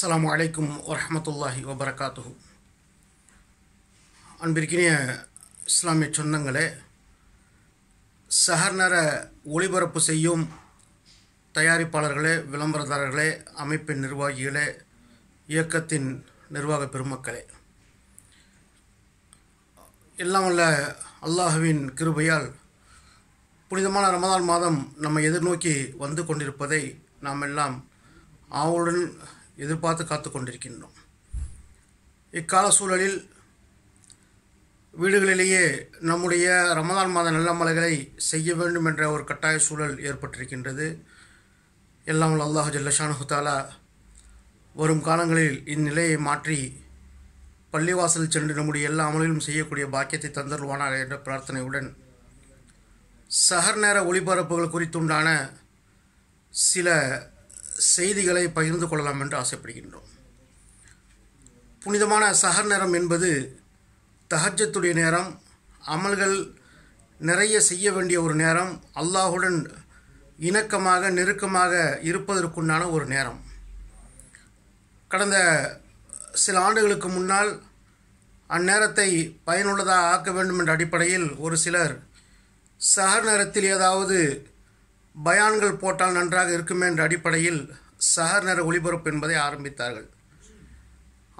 அஸ்லாம் வலைக்கும் வரமத்துல்லாஹி வபரகாத்து அன்பிற்கினிய இஸ்லாமிய சொந்தங்களே சஹர்நர ஒளிபரப்பு செய்யும் தயாரிப்பாளர்களே விளம்பரதாரர்களே அமைப்பின் நிர்வாகிகளே இயக்கத்தின் நிர்வாக பெருமக்களே எல்லாம் உள்ள அல்லாஹுவின் கிருபையால் புனிதமான ரமதான் மாதம் நம்மை எதிர்நோக்கி வந்து கொண்டிருப்பதை நாம் எல்லாம் ஆவலுடன் எதிர்பார்த்து காத்து கொண்டிருக்கின்றோம் இக்கால சூழலில் வீடுகளிலேயே நம்முடைய ரமதான் மாத நல்லமலைகளை செய்ய வேண்டும் என்ற ஒரு கட்டாய சூழல் ஏற்பட்டிருக்கின்றது எல்லாம் அல்லாஹ் ஜல்லஷானு தாலா வரும் காலங்களில் இந்நிலையை மாற்றி பள்ளிவாசல் சென்று நம்முடைய எல்லா அமலிலும் செய்யக்கூடிய பாக்கியத்தை தந்தருவானார் என்ற பிரார்த்தனையுடன் சகர் நேர ஒளிபரப்புகள் குறித்துண்டான சில செய்திகளை பகிர்ந்து கொள்ளலாம் என்று ஆசைப்படுகின்றோம் புனிதமான சகர் நேரம் என்பது தகஜத்துடைய நேரம் அமல்கள் நிறைய செய்ய வேண்டிய ஒரு நேரம் அல்லாஹுடன் இணக்கமாக நெருக்கமாக இருப்பதற்குண்டான ஒரு நேரம் கடந்த சில ஆண்டுகளுக்கு முன்னால் அந்நேரத்தை பயனுள்ளதாக ஆக்க வேண்டும் என்ற அடிப்படையில் ஒரு சிலர் சகர் நேரத்தில் ஏதாவது பயான்கள் போட்டால் நன்றாக இருக்குமே என்ற அடிப்படையில் சகர் நேர ஒளிபரப்பு என்பதை ஆரம்பித்தார்கள்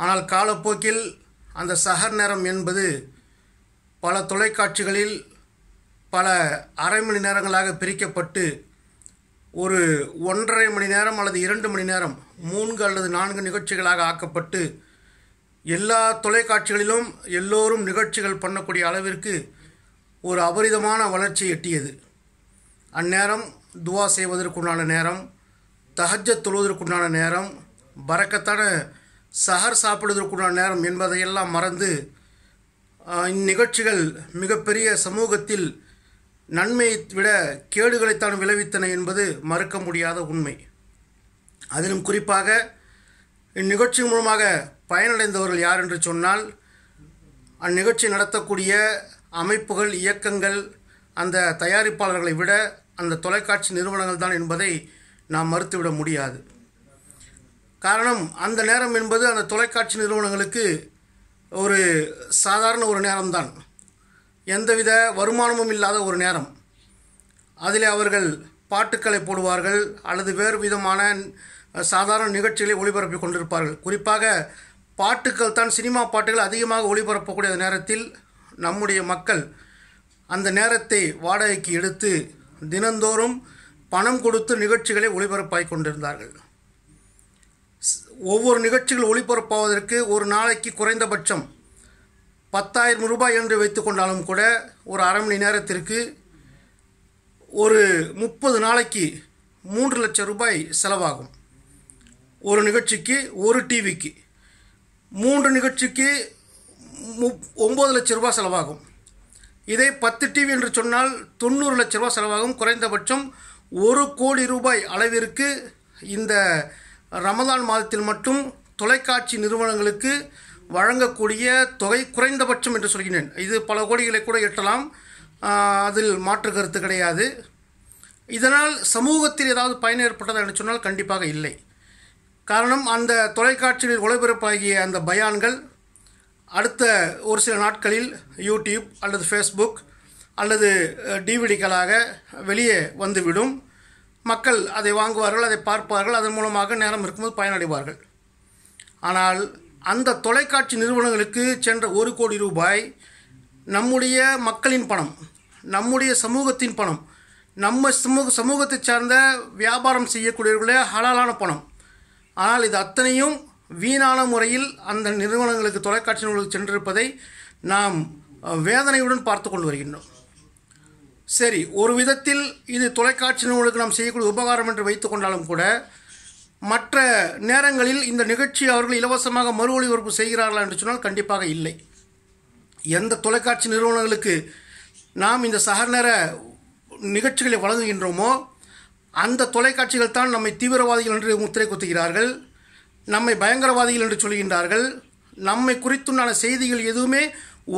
ஆனால் காலப்போக்கில் அந்த சகர் நேரம் என்பது பல தொலைக்காட்சிகளில் பல அரை மணி நேரங்களாக பிரிக்கப்பட்டு ஒரு ஒன்றரை மணி நேரம் அல்லது இரண்டு மணி நேரம் மூன்று அல்லது நான்கு நிகழ்ச்சிகளாக ஆக்கப்பட்டு எல்லா தொலைக்காட்சிகளிலும் எல்லோரும் நிகழ்ச்சிகள் பண்ணக்கூடிய அளவிற்கு ஒரு அபரிதமான வளர்ச்சி எட்டியது அந்நேரம் துவா செய்வதற்குண்டான நேரம் தகஜ தொழுவதற்குண்டான நேரம் பறக்கத்தான சஹர் சாப்பிடுவதற்குண்டான நேரம் என்பதையெல்லாம் மறந்து இந்நிகழ்ச்சிகள் மிகப்பெரிய சமூகத்தில் நன்மையை விட கேடுகளைத்தான் விளைவித்தன என்பது மறுக்க முடியாத உண்மை அதிலும் குறிப்பாக இந்நிகழ்ச்சி மூலமாக பயனடைந்தவர்கள் யார் என்று சொன்னால் அந்நிகழ்ச்சி நடத்தக்கூடிய அமைப்புகள் இயக்கங்கள் அந்த தயாரிப்பாளர்களை விட அந்த தொலைக்காட்சி நிறுவனங்கள் தான் என்பதை நாம் மறுத்துவிட முடியாது காரணம் அந்த நேரம் என்பது அந்த தொலைக்காட்சி நிறுவனங்களுக்கு ஒரு சாதாரண ஒரு நேரம்தான் எந்தவித வருமானமும் இல்லாத ஒரு நேரம் அதில் அவர்கள் பாட்டுக்களை போடுவார்கள் அல்லது வேறு விதமான சாதாரண நிகழ்ச்சிகளை ஒளிபரப்பி கொண்டிருப்பார்கள் குறிப்பாக பாட்டுக்கள் தான் சினிமா பாட்டுகள் அதிகமாக ஒளிபரப்பக்கூடிய நேரத்தில் நம்முடைய மக்கள் அந்த நேரத்தை வாடகைக்கு எடுத்து தினந்தோறும் பணம் கொடுத்து நிகழ்ச்சிகளை ஒளிபரப்பாய் கொண்டிருந்தார்கள் ஒவ்வொரு நிகழ்ச்சிகள் ஒளிபரப்பாவதற்கு ஒரு நாளைக்கு குறைந்தபட்சம் பத்தாயிரம் ரூபாய் என்று வைத்துக்கொண்டாலும் கூட ஒரு அரை மணி நேரத்திற்கு ஒரு முப்பது நாளைக்கு மூன்று லட்சம் ரூபாய் செலவாகும் ஒரு நிகழ்ச்சிக்கு ஒரு டிவிக்கு மூன்று நிகழ்ச்சிக்கு முப் ஒம்பது லட்சம் ரூபாய் செலவாகும் இதே பத்து டிவி என்று சொன்னால் தொண்ணூறு லட்ச ரூபா செலவாகும் குறைந்தபட்சம் ஒரு கோடி ரூபாய் அளவிற்கு இந்த ரமதான் மாதத்தில் மட்டும் தொலைக்காட்சி நிறுவனங்களுக்கு வழங்கக்கூடிய தொகை குறைந்தபட்சம் என்று சொல்கிறேன் இது பல கோடிகளை கூட எட்டலாம் அதில் மாற்று கருத்து கிடையாது இதனால் சமூகத்தில் ஏதாவது பயன் ஏற்பட்டதா என்று சொன்னால் கண்டிப்பாக இல்லை காரணம் அந்த தொலைக்காட்சியில் ஒளிபரப்பாகிய அந்த பயான்கள் அடுத்த ஒரு சில நாட்களில் யூடியூப் அல்லது ஃபேஸ்புக் அல்லது டிவிடிக்களாக வெளியே வந்துவிடும் மக்கள் அதை வாங்குவார்கள் அதை பார்ப்பார்கள் அதன் மூலமாக நேரம் இருக்கும்போது பயனடைவார்கள் ஆனால் அந்த தொலைக்காட்சி நிறுவனங்களுக்கு சென்ற ஒரு கோடி ரூபாய் நம்முடைய மக்களின் பணம் நம்முடைய சமூகத்தின் பணம் நம்ம சமூக சமூகத்தை சார்ந்த வியாபாரம் செய்யக்கூடியவர்களே ஹலாலான பணம் ஆனால் இது அத்தனையும் வீணான முறையில் அந்த நிறுவனங்களுக்கு தொலைக்காட்சி நூல்களுக்கு சென்றிருப்பதை நாம் வேதனையுடன் பார்த்து கொண்டு வருகின்றோம் சரி ஒரு விதத்தில் இது தொலைக்காட்சி நூலுக்கு நாம் செய்யக்கூடிய உபகாரம் என்று வைத்துக்கொண்டாலும் கூட மற்ற நேரங்களில் இந்த நிகழ்ச்சி அவர்கள் இலவசமாக மறு ஒளிபரப்பு செய்கிறார்களா என்று சொன்னால் கண்டிப்பாக இல்லை எந்த தொலைக்காட்சி நிறுவனங்களுக்கு நாம் இந்த சகநேர நிகழ்ச்சிகளை வழங்குகின்றோமோ அந்த தொலைக்காட்சிகள் தான் நம்மை தீவிரவாதிகள் என்று முத்திரை குத்துகிறார்கள் நம்மை பயங்கரவாதிகள் என்று சொல்கின்றார்கள் நம்மை குறித்துண்டான செய்திகள் எதுவுமே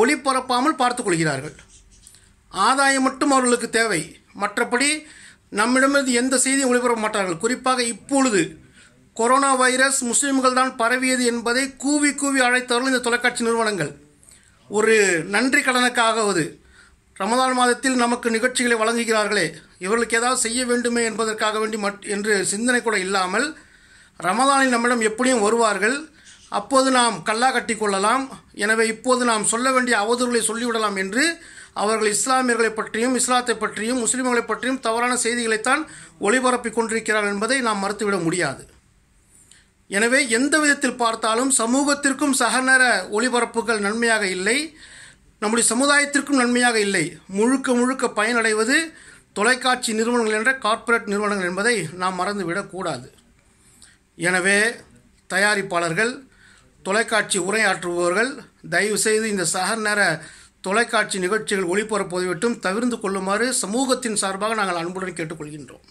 ஒளிபரப்பாமல் பார்த்து கொள்கிறார்கள் ஆதாயம் மட்டும் அவர்களுக்கு தேவை மற்றபடி நம்மிடமிருந்து எந்த செய்தியும் ஒளிபரப்ப மாட்டார்கள் குறிப்பாக இப்பொழுது கொரோனா வைரஸ் முஸ்லீம்கள் தான் பரவியது என்பதை கூவி கூவி அழைத்தவர்கள் இந்த தொலைக்காட்சி நிறுவனங்கள் ஒரு நன்றி கடனுக்காகவது ரமதான் மாதத்தில் நமக்கு நிகழ்ச்சிகளை வழங்குகிறார்களே இவர்களுக்கு ஏதாவது செய்ய வேண்டுமே என்பதற்காக வேண்டி மட் என்று சிந்தனை கூட இல்லாமல் ரமதானில் நம்மிடம் எப்படியும் வருவார்கள் அப்போது நாம் கல்லா கட்டி கொள்ளலாம் எனவே இப்போது நாம் சொல்ல வேண்டிய அவதூறுகளை சொல்லிவிடலாம் என்று அவர்கள் இஸ்லாமியர்களை பற்றியும் இஸ்லாத்தை பற்றியும் முஸ்லீம்களை பற்றியும் தவறான செய்திகளைத்தான் ஒளிபரப்பி கொண்டிருக்கிறார்கள் என்பதை நாம் மறுத்துவிட முடியாது எனவே எந்த விதத்தில் பார்த்தாலும் சமூகத்திற்கும் சகநர ஒளிபரப்புகள் நன்மையாக இல்லை நம்முடைய சமுதாயத்திற்கும் நன்மையாக இல்லை முழுக்க முழுக்க பயனடைவது தொலைக்காட்சி நிறுவனங்கள் என்ற கார்ப்பரேட் நிறுவனங்கள் என்பதை நாம் மறந்துவிடக்கூடாது எனவே தயாரிப்பாளர்கள் தொலைக்காட்சி உரையாற்றுபவர்கள் தயவுசெய்து இந்த சகர் நேர தொலைக்காட்சி நிகழ்ச்சிகள் ஒளிபரப்புவதை விட்டும் தவிர்த்து கொள்ளுமாறு சமூகத்தின் சார்பாக நாங்கள் அன்புடன் கேட்டுக்கொள்கின்றோம்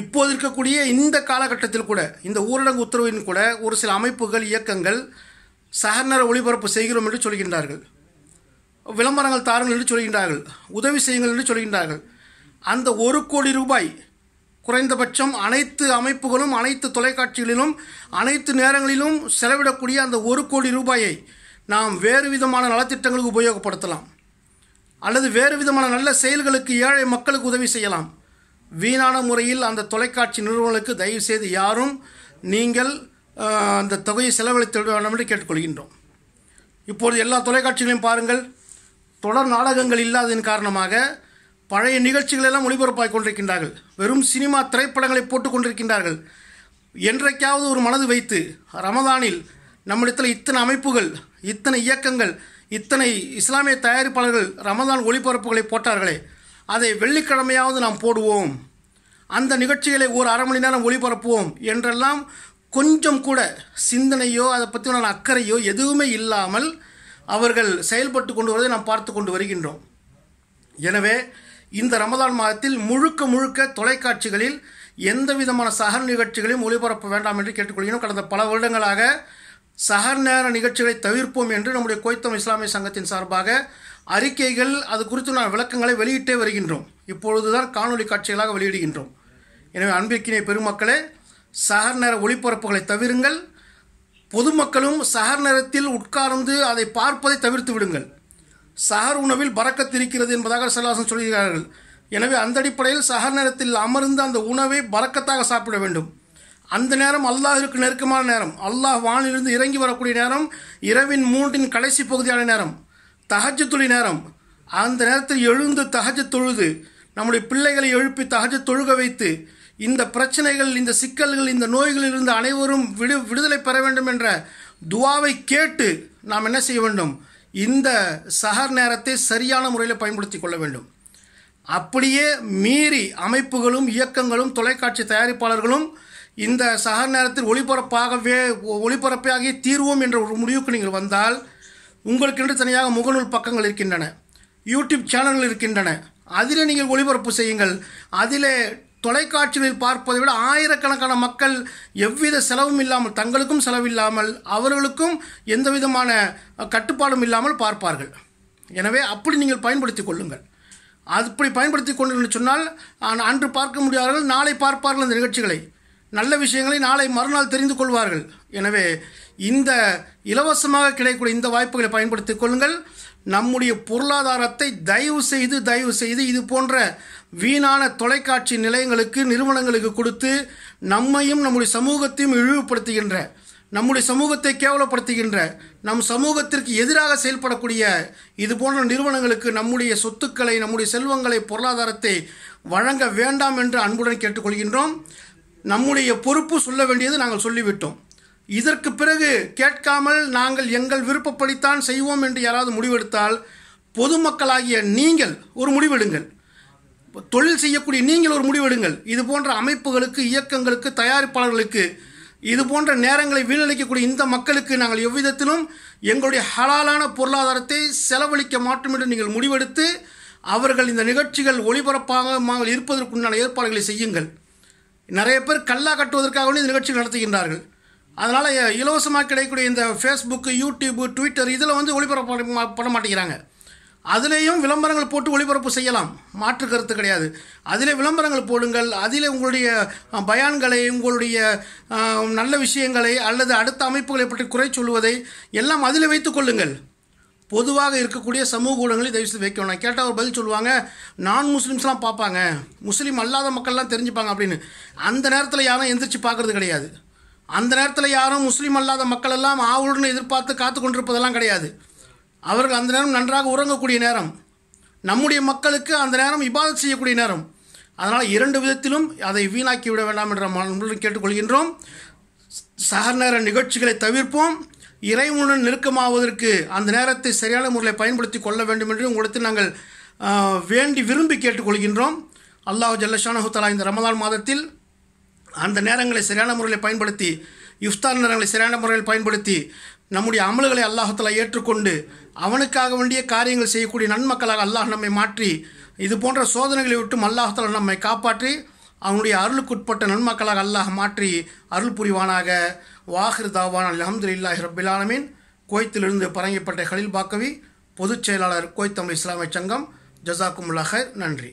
இப்போது இருக்கக்கூடிய இந்த காலகட்டத்தில் கூட இந்த ஊரடங்கு உத்தரவின் கூட ஒரு சில அமைப்புகள் இயக்கங்கள் சகர் நேர ஒளிபரப்பு செய்கிறோம் என்று சொல்கின்றார்கள் விளம்பரங்கள் தாருங்கள் என்று சொல்கின்றார்கள் உதவி செய்யுங்கள் என்று சொல்கின்றார்கள் அந்த ஒரு கோடி ரூபாய் குறைந்தபட்சம் அனைத்து அமைப்புகளும் அனைத்து தொலைக்காட்சிகளிலும் அனைத்து நேரங்களிலும் செலவிடக்கூடிய அந்த ஒரு கோடி ரூபாயை நாம் வேறு விதமான நலத்திட்டங்களுக்கு உபயோகப்படுத்தலாம் அல்லது வேறு விதமான நல்ல செயல்களுக்கு ஏழை மக்களுக்கு உதவி செய்யலாம் வீணான முறையில் அந்த தொலைக்காட்சி நிறுவனங்களுக்கு தயவு செய்து யாரும் நீங்கள் அந்த தொகையை செலவழித்து விட வேண்டும் என்று கேட்டுக்கொள்கின்றோம் இப்போது எல்லா தொலைக்காட்சிகளையும் பாருங்கள் தொடர் நாடகங்கள் இல்லாததன் காரணமாக பழைய நிகழ்ச்சிகளெல்லாம் ஒளிபரப்பாக கொண்டிருக்கின்றார்கள் வெறும் சினிமா திரைப்படங்களை போட்டுக் கொண்டிருக்கின்றார்கள் என்றைக்காவது ஒரு மனது வைத்து ரமதானில் நம்மிடத்தில் இத்தனை அமைப்புகள் இத்தனை இயக்கங்கள் இத்தனை இஸ்லாமிய தயாரிப்பாளர்கள் ரமதான் ஒளிபரப்புகளை போட்டார்களே அதை வெள்ளிக்கிழமையாவது நாம் போடுவோம் அந்த நிகழ்ச்சிகளை ஒரு அரை மணி நேரம் ஒளிபரப்புவோம் என்றெல்லாம் கொஞ்சம் கூட சிந்தனையோ அதை பற்றின அக்கறையோ எதுவுமே இல்லாமல் அவர்கள் செயல்பட்டு கொண்டு வருவதை நாம் பார்த்து கொண்டு வருகின்றோம் எனவே இந்த ரமதான் மாதத்தில் முழுக்க முழுக்க தொலைக்காட்சிகளில் எந்த விதமான சகர் நிகழ்ச்சிகளையும் ஒளிபரப்ப வேண்டாம் என்று கேட்டுக்கொள்கிறோம் கடந்த பல வருடங்களாக சகர் நேர நிகழ்ச்சிகளை தவிர்ப்போம் என்று நம்முடைய கோய்த்தம் இஸ்லாமிய சங்கத்தின் சார்பாக அறிக்கைகள் அது குறித்து நான் விளக்கங்களை வெளியிட்டே வருகின்றோம் இப்பொழுதுதான் காணொலி காட்சிகளாக வெளியிடுகின்றோம் எனவே அன்பிற்கினை பெருமக்களே சகர் நேர ஒளிபரப்புகளை தவிருங்கள் பொதுமக்களும் சகர் நேரத்தில் உட்கார்ந்து அதை பார்ப்பதை தவிர்த்து விடுங்கள் சஹர் உணவில் பறக்கத்திருக்கிறது என்பதாக செல்லாசன் சொல்கிறார்கள் எனவே அந்த அடிப்படையில் சஹர் நேரத்தில் அமர்ந்து அந்த உணவை பறக்கத்தாக சாப்பிட வேண்டும் அந்த நேரம் அல்லாஹிற்கு நெருக்கமான நேரம் அல்லாஹ் வானிலிருந்து இறங்கி வரக்கூடிய நேரம் இரவின் மூன்றின் கடைசி பகுதியான நேரம் தகஜ துளி நேரம் அந்த நேரத்தில் எழுந்து தகஜ தொழுது நம்முடைய பிள்ளைகளை எழுப்பி தகஜ தொழுக வைத்து இந்த பிரச்சனைகள் இந்த சிக்கல்கள் இந்த நோய்களில் இருந்து அனைவரும் விடு விடுதலை பெற வேண்டும் என்ற துவாவை கேட்டு நாம் என்ன செய்ய வேண்டும் இந்த சகர் நேரத்தை சரியான முறையில் பயன்படுத்தி கொள்ள வேண்டும் அப்படியே மீறி அமைப்புகளும் இயக்கங்களும் தொலைக்காட்சி தயாரிப்பாளர்களும் இந்த சகர் நேரத்தில் ஒளிபரப்பாகவே ஒளிபரப்பாகி தீர்வோம் என்ற ஒரு முடிவுக்கு நீங்கள் வந்தால் உங்களுக்கென்று தனியாக முகநூல் பக்கங்கள் இருக்கின்றன யூடியூப் சேனல்கள் இருக்கின்றன அதிலே நீங்கள் ஒளிபரப்பு செய்யுங்கள் அதிலே தொலைக்காட்சிகளில் பார்ப்பதை விட ஆயிரக்கணக்கான மக்கள் எவ்வித செலவும் இல்லாமல் தங்களுக்கும் செலவில்லாமல் அவர்களுக்கும் எந்த விதமான கட்டுப்பாடும் இல்லாமல் பார்ப்பார்கள் எனவே அப்படி நீங்கள் பயன்படுத்தி கொள்ளுங்கள் அப்படி பயன்படுத்தி கொள்ளுங்கள் சொன்னால் அன்று பார்க்க முடியாதவர்கள் நாளை பார்ப்பார்கள் அந்த நிகழ்ச்சிகளை நல்ல விஷயங்களை நாளை மறுநாள் தெரிந்து கொள்வார்கள் எனவே இந்த இலவசமாக கிடைக்கூடிய இந்த வாய்ப்புகளை பயன்படுத்திக் கொள்ளுங்கள் நம்முடைய பொருளாதாரத்தை தயவு செய்து தயவு செய்து இது போன்ற வீணான தொலைக்காட்சி நிலையங்களுக்கு நிறுவனங்களுக்கு கொடுத்து நம்மையும் நம்முடைய சமூகத்தையும் இழிவுபடுத்துகின்ற நம்முடைய சமூகத்தை கேவலப்படுத்துகின்ற நம் சமூகத்திற்கு எதிராக செயல்படக்கூடிய இது போன்ற நிறுவனங்களுக்கு நம்முடைய சொத்துக்களை நம்முடைய செல்வங்களை பொருளாதாரத்தை வழங்க வேண்டாம் என்று அன்புடன் கேட்டுக்கொள்கின்றோம் நம்முடைய பொறுப்பு சொல்ல வேண்டியது நாங்கள் சொல்லிவிட்டோம் இதற்கு பிறகு கேட்காமல் நாங்கள் எங்கள் விருப்பப்படித்தான் செய்வோம் என்று யாராவது முடிவெடுத்தால் பொதுமக்களாகிய நீங்கள் ஒரு முடிவெடுங்கள் தொழில் செய்யக்கூடிய நீங்கள் ஒரு முடிவெடுங்கள் இது போன்ற அமைப்புகளுக்கு இயக்கங்களுக்கு தயாரிப்பாளர்களுக்கு இது போன்ற நேரங்களை வீணளிக்கக்கூடிய இந்த மக்களுக்கு நாங்கள் எவ்விதத்திலும் எங்களுடைய ஹலாலான பொருளாதாரத்தை செலவழிக்க மாட்டோம் என்று நீங்கள் முடிவெடுத்து அவர்கள் இந்த நிகழ்ச்சிகள் ஒளிபரப்பாக இருப்பதற்குண்டான ஏற்பாடுகளை செய்யுங்கள் நிறைய பேர் கல்லா கட்டுவதற்காகவே இந்த நிகழ்ச்சிகள் நடத்துகின்றார்கள் அதனால் இலவசமாக கிடைக்கக்கூடிய இந்த ஃபேஸ்புக்கு யூடியூப்பு ட்விட்டர் இதில் வந்து ஒளிபரப்பு பண்ண மாட்டேங்கிறாங்க அதிலேயும் விளம்பரங்கள் போட்டு ஒளிபரப்பு செய்யலாம் மாற்று கருத்து கிடையாது அதிலே விளம்பரங்கள் போடுங்கள் அதில் உங்களுடைய பயான்களை உங்களுடைய நல்ல விஷயங்களை அல்லது அடுத்த அமைப்புகளை பற்றி குறை சொல்லுவதை எல்லாம் அதில் வைத்து கொள்ளுங்கள் பொதுவாக இருக்கக்கூடிய சமூக ஊடகங்களில் தயவு செய்து வைக்கணும் கேட்டால் ஒரு பதில் சொல்லுவாங்க நான் முஸ்லீம்ஸ்லாம் பார்ப்பாங்க முஸ்லீம் அல்லாத மக்கள்லாம் தெரிஞ்சுப்பாங்க அப்படின்னு அந்த நேரத்தில் யாரும் எந்திரிச்சு பார்க்குறது கிடையாது அந்த நேரத்தில் யாரும் முஸ்லீம் அல்லாத மக்கள் எல்லாம் ஆவுடன் எதிர்பார்த்து காத்து கொண்டிருப்பதெல்லாம் கிடையாது அவர்கள் அந்த நேரம் நன்றாக உறங்கக்கூடிய நேரம் நம்முடைய மக்களுக்கு அந்த நேரம் இபாதத் செய்யக்கூடிய நேரம் அதனால் இரண்டு விதத்திலும் அதை வீணாக்கி விட வேண்டாம் என்ற மனதில் கேட்டுக்கொள்கின்றோம் சகர் நேர நிகழ்ச்சிகளை தவிர்ப்போம் இறைவனுடன் நெருக்கமாவதற்கு அந்த நேரத்தை சரியான முறையில் பயன்படுத்தி கொள்ள வேண்டும் என்று உங்களுக்கு நாங்கள் வேண்டி விரும்பி கேட்டுக்கொள்கின்றோம் அல்லாஹ் தலா இந்த ரமதான் மாதத்தில் அந்த நேரங்களை சரியான முறையில் பயன்படுத்தி இஃப்தார் நேரங்களை சரியான முறையில் பயன்படுத்தி நம்முடைய அமல்களை அல்லாஹத்தில் ஏற்றுக்கொண்டு அவனுக்காக வேண்டிய காரியங்கள் செய்யக்கூடிய நன்மக்களாக அல்லாஹ் நம்மை மாற்றி இது போன்ற சோதனைகளை விட்டும் அல்லாஹத்தில் நம்மை காப்பாற்றி அவனுடைய அருளுக்குட்பட்ட நன்மக்களாக அல்லாஹ் மாற்றி அருள் புரிவானாக வாஹிர் தாவான் அலமது இல்லாஹி ரபிலாலமீன் கோயத்திலிருந்து பரங்கப்பட்ட ஹலில் பாக்கவி பொதுச் செயலாளர் கோய்த் தமிழ் இஸ்லாமிய சங்கம் ஜசாக்குமுல்லாஹர் நன்றி